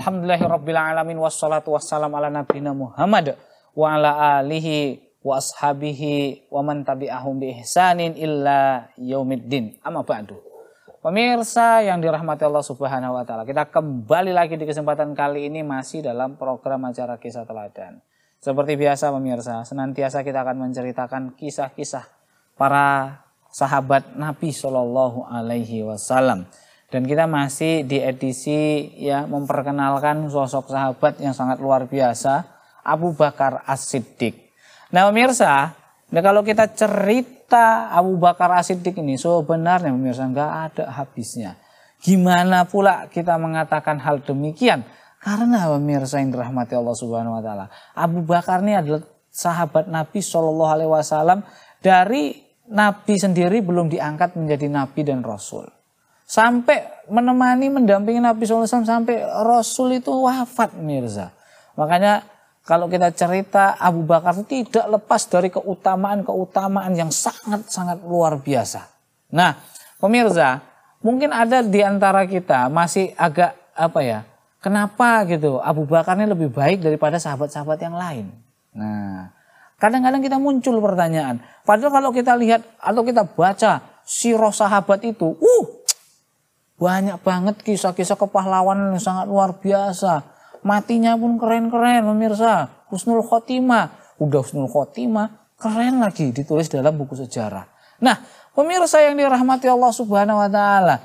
Alhamdulillahirrabbilalamin wassalatu wassalam ala nabina Muhammad wa ala alihi wa ashabihi wa man tabi'ahum bi ihsanin illa yaumiddin. Amma ba'du. Pemirsa yang dirahmati Allah Subhanahu wa taala, kita kembali lagi di kesempatan kali ini masih dalam program acara kisah teladan. Seperti biasa pemirsa, senantiasa kita akan menceritakan kisah-kisah para sahabat Nabi Shallallahu alaihi wasallam dan kita masih di edisi ya memperkenalkan sosok sahabat yang sangat luar biasa Abu Bakar As-Siddiq. Nah pemirsa, nah kalau kita cerita Abu Bakar As-Siddiq ini sebenarnya so, pemirsa nggak ada habisnya. Gimana pula kita mengatakan hal demikian? Karena pemirsa yang dirahmati Allah Subhanahu wa taala, Abu Bakar ini adalah sahabat Nabi Shallallahu alaihi wasallam dari Nabi sendiri belum diangkat menjadi nabi dan rasul. Sampai menemani, mendampingi Nabi SAW sampai Rasul itu wafat Mirza. Makanya kalau kita cerita Abu Bakar tidak lepas dari keutamaan-keutamaan yang sangat-sangat luar biasa. Nah, pemirsa, mungkin ada di antara kita masih agak apa ya? Kenapa gitu? Abu Bakar ini lebih baik daripada sahabat-sahabat yang lain. Nah, kadang-kadang kita muncul pertanyaan. Padahal kalau kita lihat atau kita baca si sirah sahabat itu, uh, banyak banget kisah-kisah kepahlawanan yang sangat luar biasa. Matinya pun keren-keren pemirsa. Husnul Khotimah. Udah Husnul Khotimah, keren lagi ditulis dalam buku sejarah. Nah, pemirsa yang dirahmati Allah Subhanahu wa taala,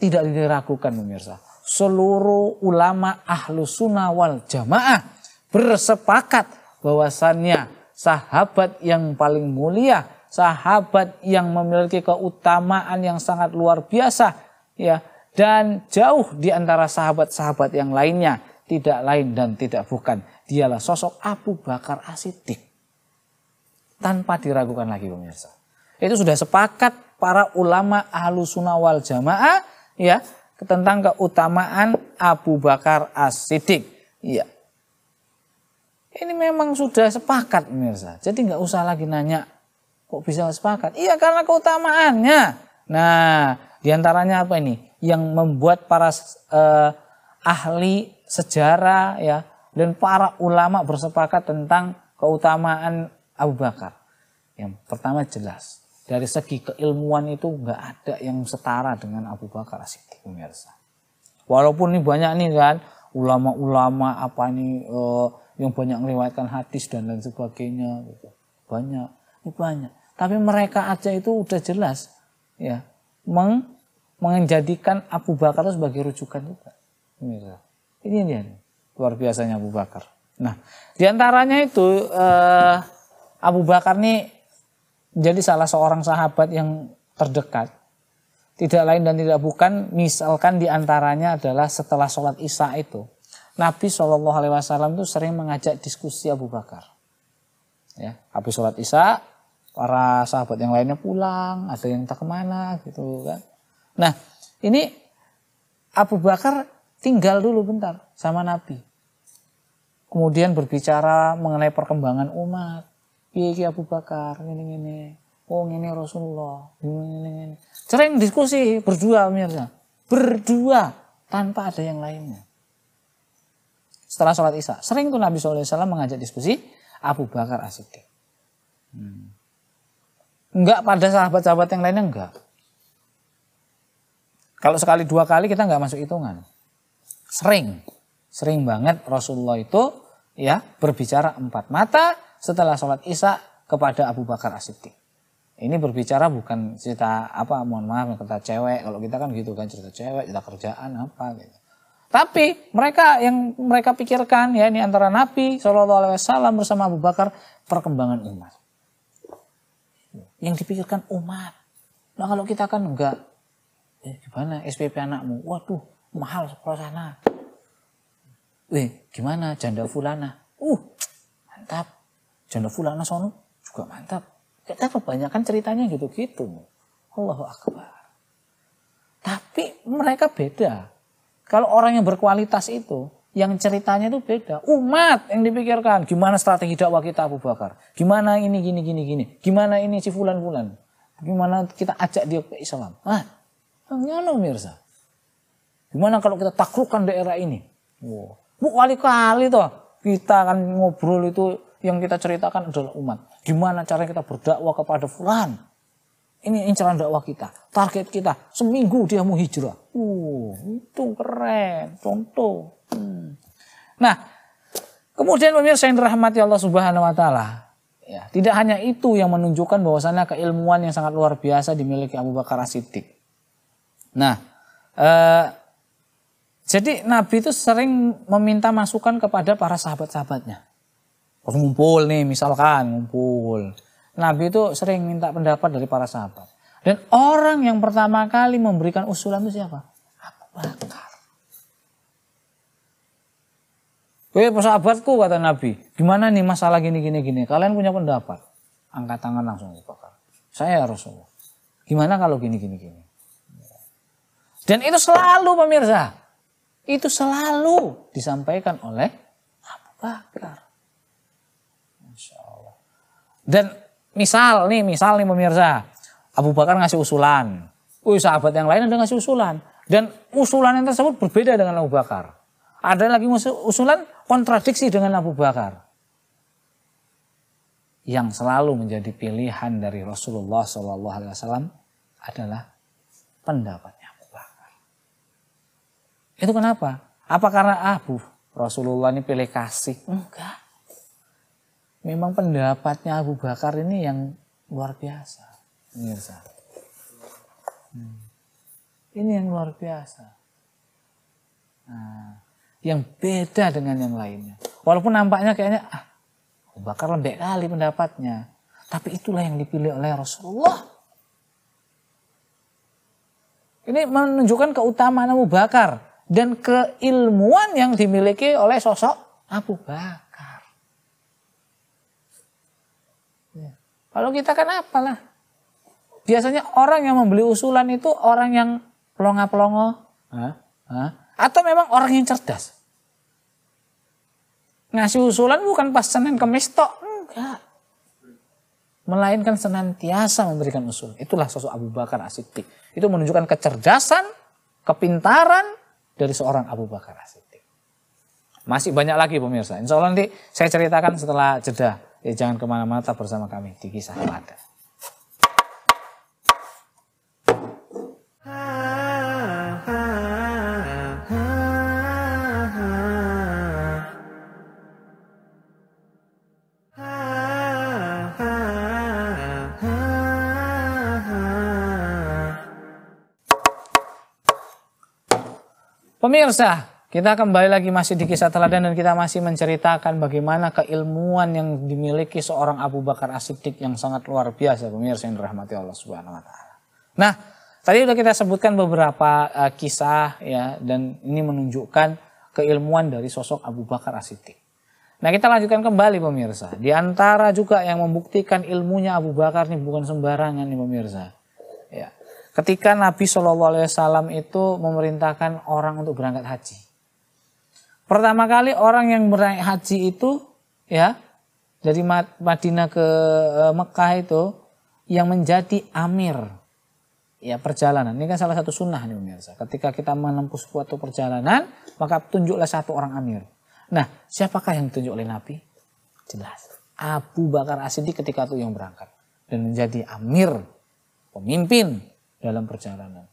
tidak diragukan pemirsa. Seluruh ulama ahlu sunnah wal jamaah bersepakat bahwasannya sahabat yang paling mulia, sahabat yang memiliki keutamaan yang sangat luar biasa ya dan jauh di antara sahabat-sahabat yang lainnya tidak lain dan tidak bukan dialah sosok Abu Bakar Asidik tanpa diragukan lagi pemirsa itu sudah sepakat para ulama ahlu sunnah wal jamaah ya tentang keutamaan Abu Bakar Asidik ya ini memang sudah sepakat pemirsa jadi nggak usah lagi nanya kok bisa sepakat iya karena keutamaannya nah di antaranya apa ini? Yang membuat para eh, ahli sejarah ya dan para ulama bersepakat tentang keutamaan Abu Bakar. Yang pertama jelas dari segi keilmuan itu nggak ada yang setara dengan Abu Bakar Siddiq pemirsa. Walaupun ini banyak nih kan ulama-ulama apa nih eh, yang banyak meriwayatkan hadis dan lain sebagainya gitu. Banyak, ini banyak. Tapi mereka aja itu udah jelas ya meng menjadikan Abu Bakar itu sebagai rujukan juga. Ini dia luar biasanya Abu Bakar. Nah, diantaranya itu eh, Abu Bakar ini jadi salah seorang sahabat yang terdekat. Tidak lain dan tidak bukan, misalkan diantaranya adalah setelah sholat isya itu, Nabi saw itu sering mengajak diskusi Abu Bakar. Ya, habis sholat isya para sahabat yang lainnya pulang, ada yang tak kemana gitu kan. Nah ini Abu Bakar tinggal dulu bentar sama Nabi. Kemudian berbicara mengenai perkembangan umat. Iya, iya Abu Bakar, ini ini, oh ini Rasulullah, ini ini. Sering diskusi berdua mirza berdua tanpa ada yang lainnya. Setelah sholat isya, sering tuh Nabi SAW mengajak diskusi Abu Bakar Asyik. Hmm. Enggak pada sahabat-sahabat yang lainnya enggak. Kalau sekali dua kali kita enggak masuk hitungan. Sering, sering banget Rasulullah itu ya berbicara empat mata setelah sholat isya kepada Abu Bakar As-Siddiq. Ini berbicara bukan cerita apa, mohon maaf, cerita cewek. Kalau kita kan gitu kan cerita cewek, cerita kerjaan apa gitu. Tapi mereka yang mereka pikirkan ya ini antara Nabi Shallallahu Alaihi Wasallam bersama Abu Bakar perkembangan umat. Yang dipikirkan umat. Nah kalau kita kan enggak, eh, gimana SPP anakmu? Waduh, mahal sekolah sana. eh gimana janda fulana? Uh, mantap. Janda fulana sono juga mantap. Kita ya, kebanyakan ceritanya gitu-gitu. Allahu Akbar. Tapi mereka beda. Kalau orang yang berkualitas itu, yang ceritanya itu beda. Umat yang dipikirkan, gimana strategi dakwah kita Abu Bakar? Gimana ini gini gini gini? Gimana ini si fulan fulan? Gimana kita ajak dia ke Islam? Ah, ngono Mirza Gimana kalau kita taklukkan daerah ini? Wow. Bu kali-kali toh kita kan ngobrol itu yang kita ceritakan adalah umat. Gimana cara kita berdakwah kepada fulan? Ini incaran dakwah kita, target kita. Seminggu dia mau hijrah. Uh, itu keren, contoh. Hmm. Nah, kemudian pemirsa yang dirahmati Allah Subhanahu wa taala. Ya, tidak hanya itu yang menunjukkan bahwasannya keilmuan yang sangat luar biasa dimiliki Abu Bakar As-Siddiq. Nah, eh, jadi Nabi itu sering meminta masukan kepada para sahabat-sahabatnya. Ngumpul nih misalkan, ngumpul Nabi itu sering minta pendapat dari para sahabat. Dan ya. orang yang pertama kali memberikan usulan itu siapa? Abu Bakar. Weh sahabatku kata Nabi, gimana nih masalah gini gini gini? Kalian punya pendapat? Angkat tangan langsung Abu Bakar. Saya Rasulullah. Gimana kalau gini gini gini? Dan itu selalu pemirsa, itu selalu disampaikan oleh Abu Bakar. Masya Allah. Dan Misal nih, misal nih pemirsa, Abu Bakar ngasih usulan. Wih, sahabat yang lain ada ngasih usulan. Dan usulan yang tersebut berbeda dengan Abu Bakar. Ada lagi usulan kontradiksi dengan Abu Bakar. Yang selalu menjadi pilihan dari Rasulullah SAW adalah pendapatnya Abu Bakar. Itu kenapa? Apa karena Abu ah, Rasulullah ini pilih kasih? Enggak memang pendapatnya Abu Bakar ini yang luar biasa, pemirsa. Iya, hmm. Ini yang luar biasa. Nah, yang beda dengan yang lainnya. Walaupun nampaknya kayaknya ah, Abu Bakar lembek kali pendapatnya, tapi itulah yang dipilih oleh Rasulullah. Ini menunjukkan keutamaan Abu Bakar dan keilmuan yang dimiliki oleh sosok Abu Bakar. Kalau kita kan apalah. Biasanya orang yang membeli usulan itu orang yang pelongo-pelongo. Atau memang orang yang cerdas. Ngasih usulan bukan pas Senin Kemis tok. Enggak. Melainkan senantiasa memberikan usul. Itulah sosok Abu Bakar as Itu menunjukkan kecerdasan, kepintaran dari seorang Abu Bakar as Masih banyak lagi pemirsa. Insya Allah nanti saya ceritakan setelah jeda. Jadi ya, jangan kemana-mana, tetap bersama kami di Kisah Ramadan. Pemirsa, kita kembali lagi masih di kisah teladan dan kita masih menceritakan bagaimana keilmuan yang dimiliki seorang Abu Bakar As-Siddiq yang sangat luar biasa pemirsa yang dirahmati Allah Subhanahu wa taala. Nah, tadi sudah kita sebutkan beberapa uh, kisah ya dan ini menunjukkan keilmuan dari sosok Abu Bakar As-Siddiq. Nah, kita lanjutkan kembali pemirsa. Di antara juga yang membuktikan ilmunya Abu Bakar ini bukan sembarangan nih pemirsa. Ya. Ketika Nabi Shallallahu alaihi wasallam itu memerintahkan orang untuk berangkat haji Pertama kali orang yang meraih haji itu ya dari Madinah ke e, Mekah itu yang menjadi amir ya perjalanan. Ini kan salah satu sunnah nih pemirsa. Ketika kita menempuh suatu perjalanan, maka tunjuklah satu orang amir. Nah, siapakah yang ditunjuk oleh Nabi? Jelas. Abu Bakar As-Siddiq ketika itu yang berangkat dan menjadi amir, pemimpin dalam perjalanan.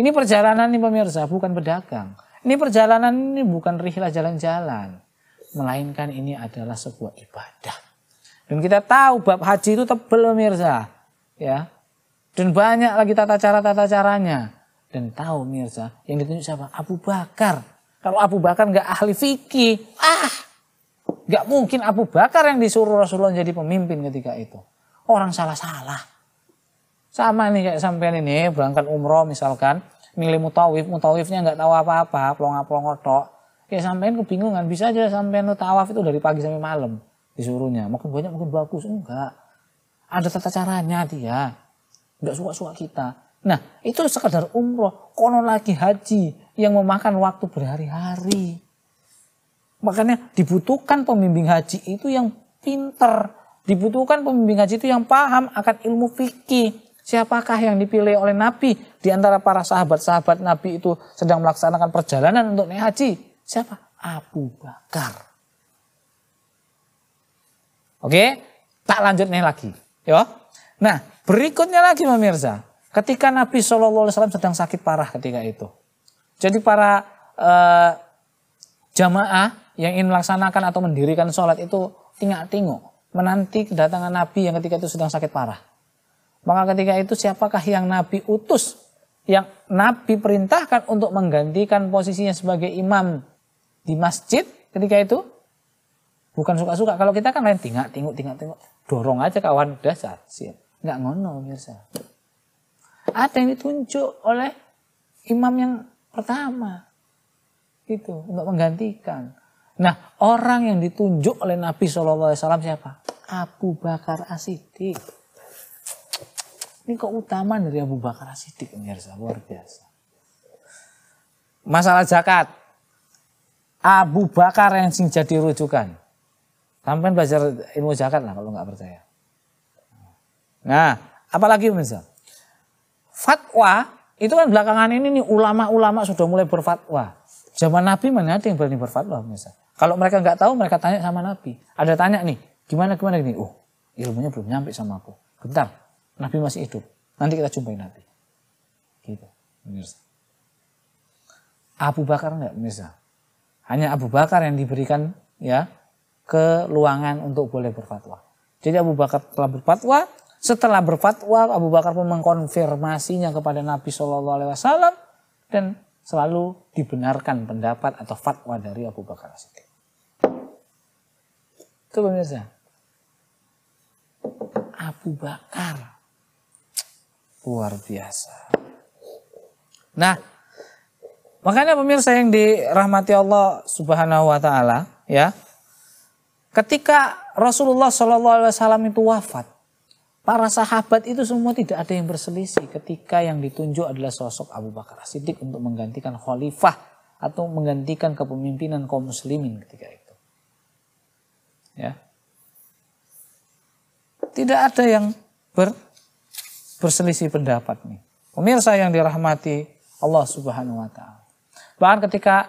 Ini perjalanan nih pemirsa, bukan pedagang ini perjalanan ini bukan rihlah jalan-jalan. Melainkan ini adalah sebuah ibadah. Dan kita tahu bab haji itu tebel Mirza. Ya. Dan banyak lagi tata cara-tata caranya. Dan tahu Mirza, yang ditunjuk siapa? Abu Bakar. Kalau Abu Bakar nggak ahli fikih, ah, nggak mungkin Abu Bakar yang disuruh Rasulullah jadi pemimpin ketika itu. Orang salah-salah. Sama nih kayak sampean ini berangkat umroh misalkan, milih mutawif, mutawifnya nggak tahu apa-apa, pelongo-pelongo tok. Ya sampein kebingungan, bisa aja sampein tawaf itu dari pagi sampai malam disuruhnya. mungkin banyak makin bagus, enggak. Ada tata caranya dia. nggak suka-suka kita. Nah, itu sekadar umroh, konon lagi haji yang memakan waktu berhari-hari. Makanya dibutuhkan pembimbing haji itu yang pinter. Dibutuhkan pembimbing haji itu yang paham akan ilmu fikih Siapakah yang dipilih oleh Nabi di antara para sahabat-sahabat Nabi itu sedang melaksanakan perjalanan untuk naik haji? Siapa? Abu Bakar. Oke, tak lanjut nih lagi. Yo. Nah, berikutnya lagi pemirsa. Ketika Nabi Shallallahu Alaihi Wasallam sedang sakit parah ketika itu. Jadi para eh, jamaah yang ingin melaksanakan atau mendirikan sholat itu tinggal tingok menanti kedatangan Nabi yang ketika itu sedang sakit parah. Maka ketika itu siapakah yang Nabi utus? Yang Nabi perintahkan untuk menggantikan posisinya sebagai imam di masjid ketika itu? Bukan suka-suka. Kalau kita kan lain tinggal, tinguk, tinggal, tinguk. Dorong aja kawan dasar. Nggak ngono biasa. Ada yang ditunjuk oleh imam yang pertama. Itu untuk menggantikan. Nah orang yang ditunjuk oleh Nabi SAW siapa? Abu Bakar As-Siddiq. Ini keutamaan dari Abu Bakar Siddiq pemirsa luar biasa. Masalah zakat. Abu Bakar yang sing jadi rujukan. Sampai belajar ilmu zakat lah kalau nggak percaya. Nah, apalagi pemirsa. Fatwa itu kan belakangan ini nih ulama-ulama sudah mulai berfatwa. Zaman Nabi mana ada yang berani berfatwa pemirsa. Kalau mereka nggak tahu mereka tanya sama Nabi. Ada tanya nih, gimana gimana gini. Oh, ilmunya belum nyampe sama aku. Bentar, Nabi masih hidup. Nanti kita jumpai nanti. Gitu, pemirsa. Abu Bakar enggak, pemirsa? Hanya Abu Bakar yang diberikan ya keluangan untuk boleh berfatwa. Jadi Abu Bakar telah berfatwa, setelah berfatwa Abu Bakar pun mengkonfirmasinya kepada Nabi Shallallahu Alaihi Wasallam dan selalu dibenarkan pendapat atau fatwa dari Abu Bakar Siddiq. Itu pemirsa. Abu Bakar luar biasa. Nah, makanya pemirsa yang dirahmati Allah Subhanahu wa taala, ya. Ketika Rasulullah Shallallahu alaihi wasallam itu wafat, para sahabat itu semua tidak ada yang berselisih ketika yang ditunjuk adalah sosok Abu Bakar Siddiq untuk menggantikan khalifah atau menggantikan kepemimpinan kaum muslimin ketika itu. Ya. Tidak ada yang ber berselisih pendapat nih. Pemirsa yang dirahmati Allah Subhanahu wa taala. Bahkan ketika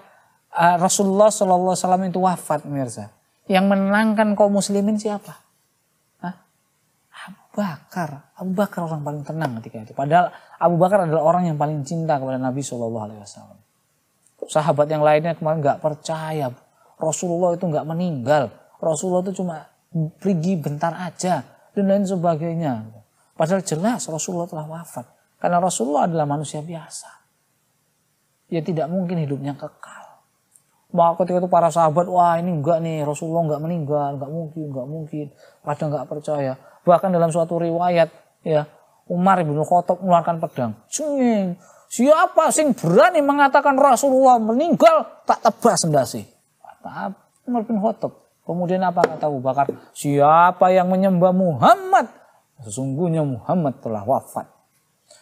uh, Rasulullah sallallahu alaihi wasallam itu wafat, pemirsa, yang menenangkan kaum muslimin siapa? Hah? Abu Bakar. Abu Bakar orang paling tenang ketika itu. Padahal Abu Bakar adalah orang yang paling cinta kepada Nabi Shallallahu alaihi wasallam. Sahabat yang lainnya kemarin nggak percaya Rasulullah itu nggak meninggal. Rasulullah itu cuma pergi bentar aja dan lain sebagainya. Padahal jelas Rasulullah telah wafat. Karena Rasulullah adalah manusia biasa. Ya tidak mungkin hidupnya kekal. Maka ketika itu para sahabat, wah ini enggak nih, Rasulullah enggak meninggal, enggak mungkin, enggak mungkin. Pada enggak percaya. Bahkan dalam suatu riwayat, ya Umar bin Khattab mengeluarkan pedang. Cing, siapa sing berani mengatakan Rasulullah meninggal, tak tebas sih? Kata Umar bin Khattab. Kemudian apa kata Abu Bakar? Siapa yang menyembah Muhammad, Sesungguhnya Muhammad telah wafat.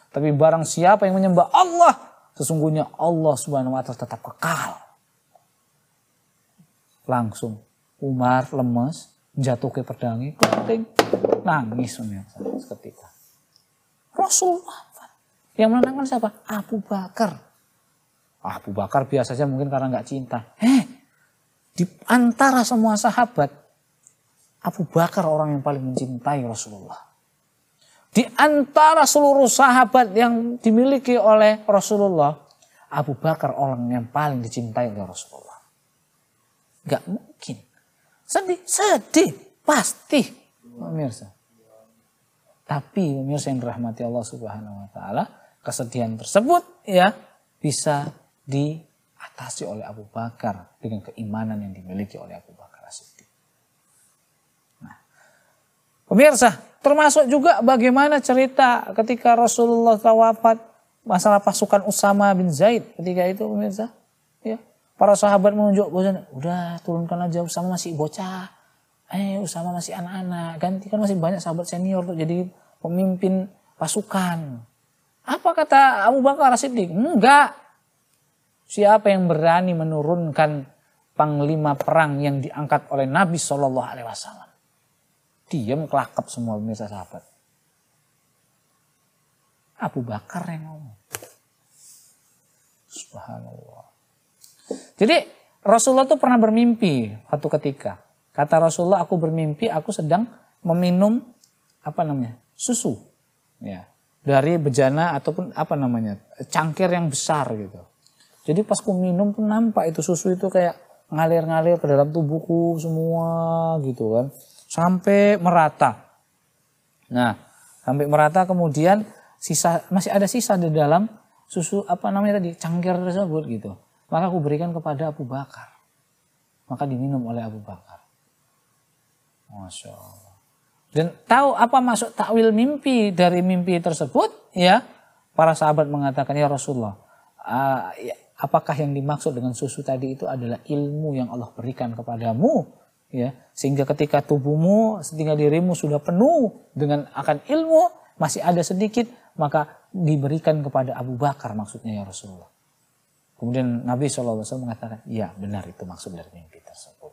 Tapi barang siapa yang menyembah Allah, sesungguhnya Allah subhanahu wa ta'ala tetap kekal. Langsung Umar lemes, jatuh ke pedangnya, keting, nangis seketika. seketika. Rasulullah yang menenangkan siapa? Abu Bakar. Ah, Abu Bakar biasanya mungkin karena nggak cinta. Eh, di antara semua sahabat, Abu Bakar orang yang paling mencintai Rasulullah. Di antara seluruh sahabat yang dimiliki oleh Rasulullah, Abu Bakar orang yang paling dicintai oleh Rasulullah. Gak mungkin. Sedih, sedih, pasti pemirsa. Tapi pemirsa yang dirahmati Allah Subhanahu wa taala, kesedihan tersebut ya bisa diatasi oleh Abu Bakar dengan keimanan yang dimiliki oleh Abu Bakar Nah, pemirsa, Termasuk juga bagaimana cerita ketika Rasulullah wafat masalah pasukan Usama bin Zaid ketika itu pemirsa. Ya. Para sahabat menunjuk bosan, udah turunkan aja Usama masih bocah. Eh Usama masih anak-anak, ganti kan masih banyak sahabat senior tuh jadi pemimpin pasukan. Apa kata Abu Bakar Siddiq? Enggak. Siapa yang berani menurunkan panglima perang yang diangkat oleh Nabi Shallallahu Alaihi Wasallam? Diam kelakap semua pemirsa sahabat. Abu Bakar yang ngomong. Subhanallah. Jadi Rasulullah tuh pernah bermimpi satu ketika. Kata Rasulullah, aku bermimpi aku sedang meminum apa namanya susu, ya dari bejana ataupun apa namanya cangkir yang besar gitu. Jadi pas aku minum pun nampak itu susu itu kayak ngalir-ngalir ke dalam tubuhku semua gitu kan sampai merata. Nah, sampai merata kemudian sisa masih ada sisa di dalam susu apa namanya tadi cangkir tersebut gitu. Maka aku berikan kepada Abu Bakar. Maka diminum oleh Abu Bakar. Masya Allah. Dan tahu apa masuk takwil mimpi dari mimpi tersebut ya. Para sahabat mengatakan ya Rasulullah. Ya, apakah yang dimaksud dengan susu tadi itu adalah ilmu yang Allah berikan kepadamu ya sehingga ketika tubuhmu sehingga dirimu sudah penuh dengan akan ilmu masih ada sedikit maka diberikan kepada Abu Bakar maksudnya ya Rasulullah kemudian Nabi saw mengatakan ya benar itu maksud dari mimpi tersebut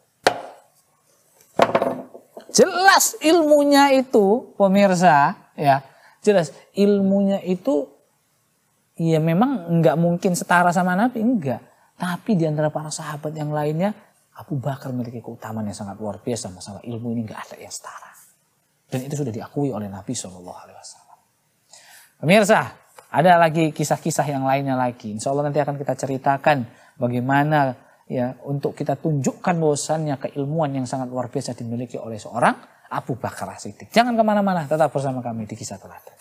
jelas ilmunya itu pemirsa ya jelas ilmunya itu ya memang nggak mungkin setara sama Nabi enggak tapi di antara para sahabat yang lainnya Abu Bakar memiliki keutamaan yang sangat luar biasa masalah ilmu ini nggak ada yang setara. Dan itu sudah diakui oleh Nabi Shallallahu Alaihi Wasallam. Pemirsa, ada lagi kisah-kisah yang lainnya lagi. Insya Allah nanti akan kita ceritakan bagaimana ya untuk kita tunjukkan bahwasannya keilmuan yang sangat luar biasa dimiliki oleh seorang Abu Bakar Siddiq. Jangan kemana-mana, tetap bersama kami di kisah teladan.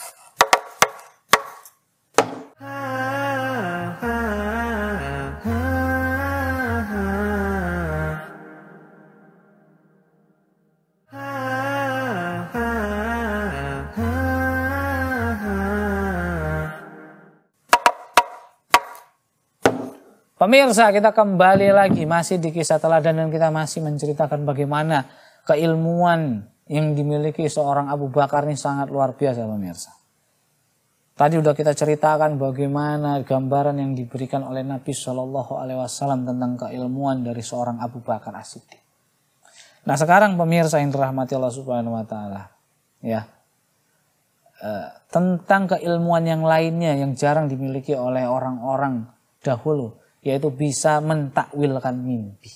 Pemirsa, kita kembali lagi masih di kisah teladan dan kita masih menceritakan bagaimana keilmuan yang dimiliki seorang Abu Bakar ini sangat luar biasa pemirsa. Tadi sudah kita ceritakan bagaimana gambaran yang diberikan oleh Nabi Shallallahu Alaihi Wasallam tentang keilmuan dari seorang Abu Bakar As-Siddiq. Nah sekarang pemirsa yang dirahmati Allah Subhanahu Wa Taala, ya eh, tentang keilmuan yang lainnya yang jarang dimiliki oleh orang-orang dahulu yaitu bisa mentakwilkan mimpi.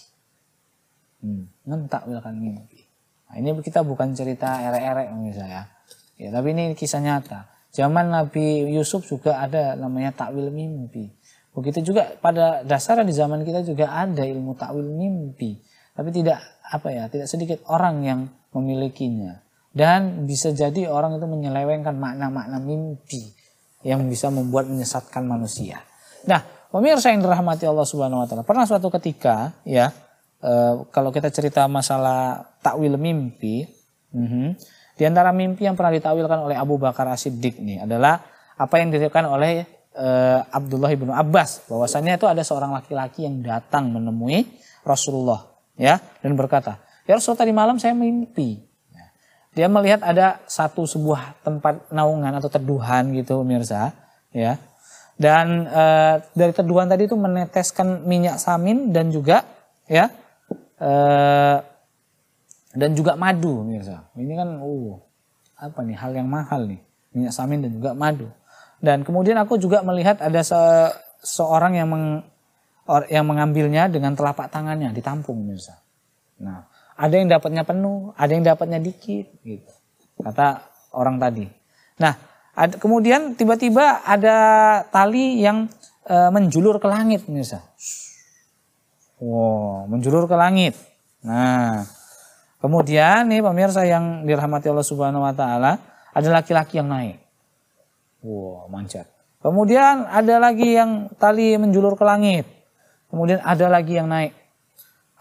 Hmm, mentakwilkan mimpi. Nah, ini kita bukan cerita erek-erek misalnya. Ya, tapi ini kisah nyata. Zaman Nabi Yusuf juga ada namanya takwil mimpi. Begitu juga pada dasarnya di zaman kita juga ada ilmu takwil mimpi, tapi tidak apa ya, tidak sedikit orang yang memilikinya. Dan bisa jadi orang itu menyelewengkan makna-makna mimpi yang bisa membuat menyesatkan manusia. Nah, Pemirsa yang dirahmati Allah Subhanahu wa taala. Pernah suatu ketika ya e, kalau kita cerita masalah takwil mimpi, mm -hmm, di antara mimpi yang pernah ditakwilkan oleh Abu Bakar As-Siddiq nih adalah apa yang diceritakan oleh e, Abdullah bin Abbas bahwasanya itu ada seorang laki-laki yang datang menemui Rasulullah ya dan berkata, "Ya Rasul tadi malam saya mimpi." Ya. Dia melihat ada satu sebuah tempat naungan atau teduhan gitu pemirsa, ya dan e, dari teduhan tadi itu meneteskan minyak samin dan juga ya e, dan juga madu mirsa. Ini kan uh apa nih hal yang mahal nih minyak samin dan juga madu. Dan kemudian aku juga melihat ada se seorang yang meng or, yang mengambilnya dengan telapak tangannya ditampung mirsa. Nah, ada yang dapatnya penuh, ada yang dapatnya dikit gitu. Kata orang tadi. Nah, Ad, kemudian tiba-tiba ada tali yang e, menjulur ke langit pemirsa. Wow, menjulur ke langit. Nah, kemudian nih pemirsa yang dirahmati Allah Subhanahu wa taala, ada laki-laki yang naik. Wow, manjat. Kemudian ada lagi yang tali menjulur ke langit. Kemudian ada lagi yang naik.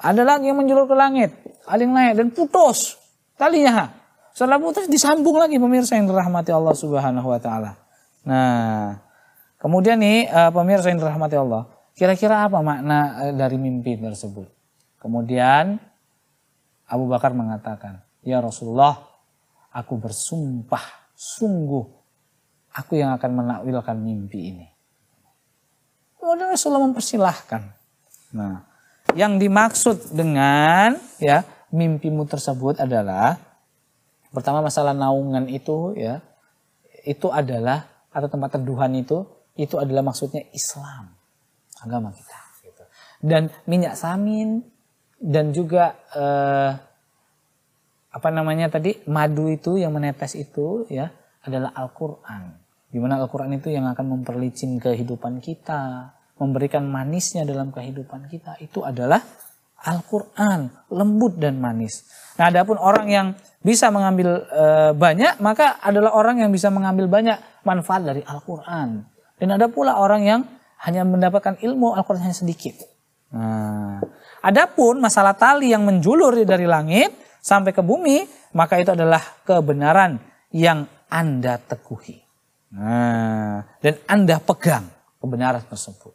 Ada lagi yang menjulur ke langit. Ada yang naik dan putus talinya. Setelah putus disambung lagi pemirsa yang dirahmati Allah Subhanahu wa taala. Nah, kemudian nih eh, pemirsa yang dirahmati Allah, kira-kira apa makna eh, dari mimpi tersebut? Kemudian Abu Bakar mengatakan, "Ya Rasulullah, aku bersumpah sungguh aku yang akan menakwilkan mimpi ini." Kemudian Rasulullah mempersilahkan. Nah, yang dimaksud dengan ya mimpimu tersebut adalah Pertama masalah naungan itu ya, itu adalah atau tempat teduhan itu itu adalah maksudnya Islam, agama kita. Gitu. Dan minyak samin dan juga eh, apa namanya tadi madu itu yang menetes itu ya adalah Al-Qur'an. Gimana Al-Qur'an itu yang akan memperlicin kehidupan kita, memberikan manisnya dalam kehidupan kita itu adalah Al-Quran, lembut dan manis. Nah, adapun orang yang bisa mengambil e, banyak, maka adalah orang yang bisa mengambil banyak manfaat dari Al-Quran. Dan ada pula orang yang hanya mendapatkan ilmu Al-Quran hanya sedikit. Nah, adapun masalah tali yang menjulur dari langit sampai ke bumi, maka itu adalah kebenaran yang Anda teguhi. Nah, dan Anda pegang kebenaran tersebut.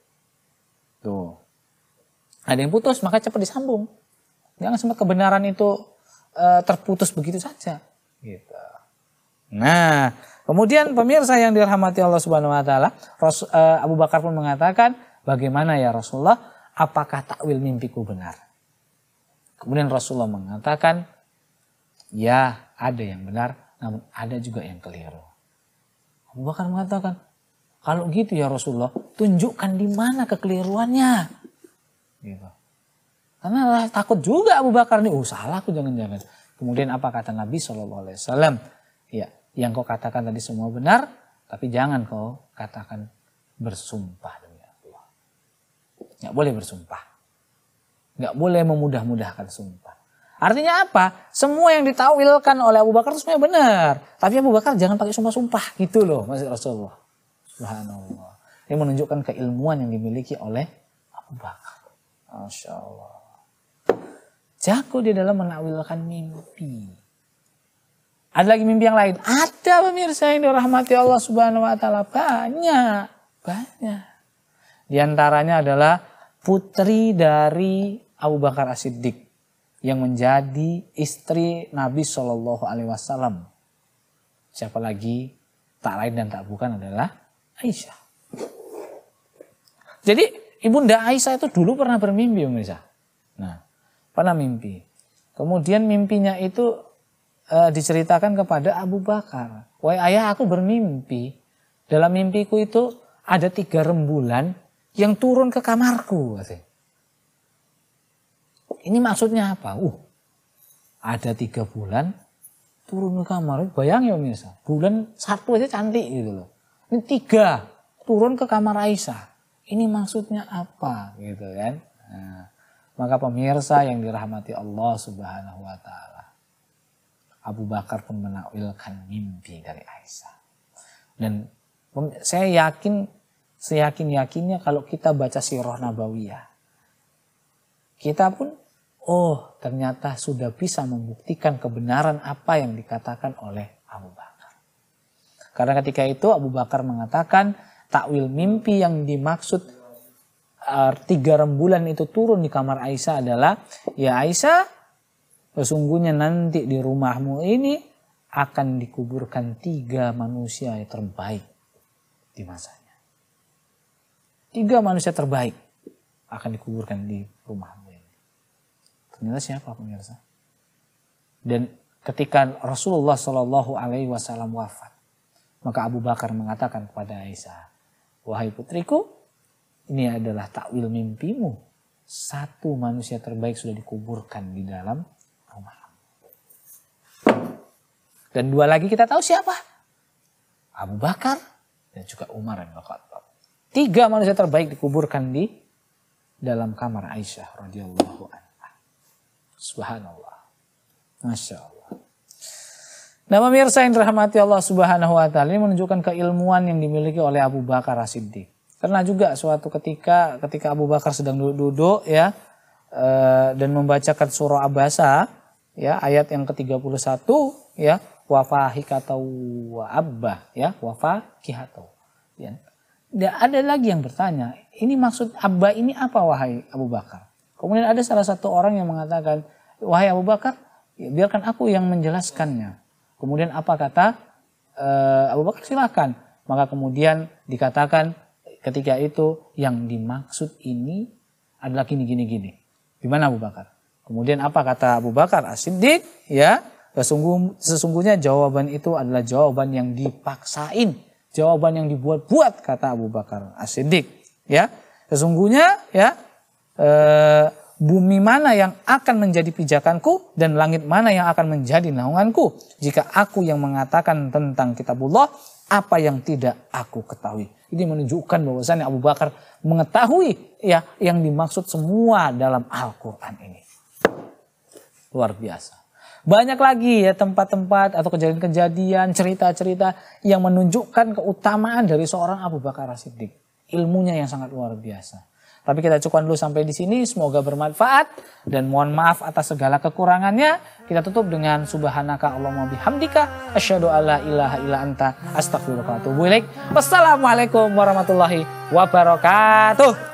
Tuh ada yang putus maka cepat disambung jangan sempat kebenaran itu e, terputus begitu saja gitu nah kemudian pemirsa yang dirahmati Allah Subhanahu Wa Taala e, Abu Bakar pun mengatakan bagaimana ya Rasulullah apakah takwil mimpiku benar kemudian Rasulullah mengatakan ya ada yang benar namun ada juga yang keliru Abu Bakar mengatakan kalau gitu ya Rasulullah tunjukkan di mana kekeliruannya Gitu. Karena takut juga Abu Bakar nih, oh salah aku jangan-jangan. Kemudian apa kata Nabi Shallallahu Alaihi Wasallam? Ya, yang kau katakan tadi semua benar, tapi jangan kau katakan bersumpah demi Allah. Nggak boleh bersumpah. Nggak boleh memudah-mudahkan sumpah. Artinya apa? Semua yang ditawilkan oleh Abu Bakar itu semuanya benar. Tapi Abu Bakar jangan pakai sumpah-sumpah gitu loh, Masih Rasulullah. Subhanallah. Ini menunjukkan keilmuan yang dimiliki oleh Abu Bakar. Masya Allah. Jago di dalam menakwilkan mimpi. Ada lagi mimpi yang lain? Ada pemirsa yang dirahmati Allah subhanahu wa ta'ala. Banyak. Banyak. Di antaranya adalah putri dari Abu Bakar As-Siddiq. Yang menjadi istri Nabi Shallallahu Alaihi Wasallam. Siapa lagi? Tak lain dan tak bukan adalah Aisyah. Jadi Ibunda Aisyah itu dulu pernah bermimpi, pemirsa. Nah, pernah mimpi. Kemudian mimpinya itu e, diceritakan kepada Abu Bakar. Wahai ayah, aku bermimpi. Dalam mimpiku itu ada tiga rembulan yang turun ke kamarku. Ini maksudnya apa? Uh, ada tiga bulan turun ke kamar. Bayangin pemirsa, ya, bulan satu aja cantik gitu loh. Ini tiga turun ke kamar Aisyah ini maksudnya apa gitu kan nah, maka pemirsa yang dirahmati Allah subhanahu wa ta'ala Abu Bakar pun menakwilkan mimpi dari Aisyah dan saya yakin seyakin-yakinnya kalau kita baca sirah Nabawiyah kita pun oh ternyata sudah bisa membuktikan kebenaran apa yang dikatakan oleh Abu Bakar karena ketika itu Abu Bakar mengatakan takwil mimpi yang dimaksud er, tiga rembulan itu turun di kamar Aisyah adalah ya Aisyah sesungguhnya nanti di rumahmu ini akan dikuburkan tiga manusia yang terbaik di masanya. Tiga manusia terbaik akan dikuburkan di rumahmu ini. Ternyata siapa pemirsa? Dan ketika Rasulullah Shallallahu Alaihi Wasallam wafat, maka Abu Bakar mengatakan kepada Aisyah, Wahai putriku, ini adalah takwil mimpimu. Satu manusia terbaik sudah dikuburkan di dalam rumah. Dan dua lagi kita tahu siapa? Abu Bakar dan juga Umar bin Khattab. Tiga manusia terbaik dikuburkan di dalam kamar Aisyah radhiyallahu anha. Subhanallah. Masya Allah. Nah pemirsa yang dirahmati Allah subhanahu wa ta'ala ini menunjukkan keilmuan yang dimiliki oleh Abu Bakar As-Siddiq. Karena juga suatu ketika ketika Abu Bakar sedang duduk-duduk ya e, dan membacakan surah Abasa ya ayat yang ke-31 ya wafahihatau wa abba ya wafah Ya. Dan ada lagi yang bertanya, ini maksud abba ini apa wahai Abu Bakar? Kemudian ada salah satu orang yang mengatakan, wahai Abu Bakar, ya, biarkan aku yang menjelaskannya Kemudian apa kata e, Abu Bakar silahkan Maka kemudian dikatakan ketika itu yang dimaksud ini adalah gini gini gini. Gimana Abu Bakar? Kemudian apa kata Abu Bakar Asyidik Ya, sesungguh, sesungguhnya jawaban itu adalah jawaban yang dipaksain, jawaban yang dibuat-buat kata Abu Bakar Asyidik Ya, sesungguhnya ya eh, bumi mana yang akan menjadi pijakanku dan langit mana yang akan menjadi naunganku jika aku yang mengatakan tentang kitabullah apa yang tidak aku ketahui. Ini menunjukkan bahwasannya Abu Bakar mengetahui ya yang dimaksud semua dalam Al-Qur'an ini. Luar biasa. Banyak lagi ya tempat-tempat atau kejadian-kejadian, cerita-cerita yang menunjukkan keutamaan dari seorang Abu Bakar Siddiq. Ilmunya yang sangat luar biasa. Tapi kita cukupkan dulu sampai di sini. Semoga bermanfaat dan mohon maaf atas segala kekurangannya. Kita tutup dengan subhanaka Allahumma bihamdika asyhadu alla ilaha illa anta astaghfiruka wa atubu ilaik. Wassalamualaikum warahmatullahi wabarakatuh.